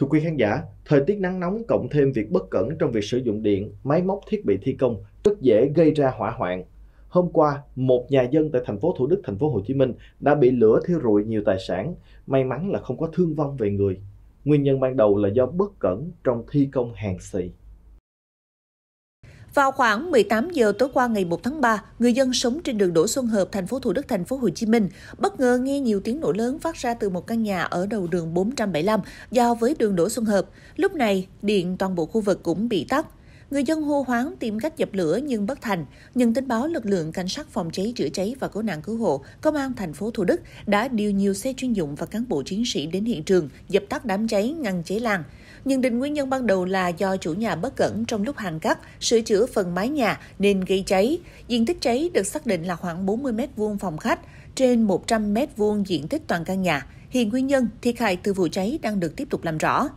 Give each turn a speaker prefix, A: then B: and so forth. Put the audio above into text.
A: Thưa quý khán giả, thời tiết nắng nóng cộng thêm việc bất cẩn trong việc sử dụng điện, máy móc thiết bị thi công rất dễ gây ra hỏa hoạn. Hôm qua, một nhà dân tại thành phố Thủ Đức, thành phố Hồ Chí Minh đã bị lửa thiêu rụi nhiều tài sản, may mắn là không có thương vong về người. Nguyên nhân ban đầu là do bất cẩn trong thi công hàng xì.
B: Vào khoảng 18 giờ tối qua ngày 1 tháng 3, người dân sống trên đường Đỗ Xuân Hợp, thành phố Thủ Đức, thành phố Hồ Chí Minh bất ngờ nghe nhiều tiếng nổ lớn phát ra từ một căn nhà ở đầu đường 475 giao với đường Đỗ Xuân Hợp. Lúc này, điện toàn bộ khu vực cũng bị tắt. Người dân hô hoáng tìm cách dập lửa nhưng bất thành. Nhận tin báo, lực lượng cảnh sát phòng cháy chữa cháy và cứu nạn cứu hộ, công an thành phố Thủ Đức đã điều nhiều xe chuyên dụng và cán bộ chiến sĩ đến hiện trường dập tắt đám cháy, ngăn cháy lan. Nhận định nguyên nhân ban đầu là do chủ nhà bất cẩn trong lúc hàn cắt, sửa chữa phần mái nhà nên gây cháy. Diện tích cháy được xác định là khoảng 40 m2 phòng khách, trên 100 m2 diện tích toàn căn nhà. Hiện nguyên nhân thiệt hại từ vụ cháy đang được tiếp tục làm rõ.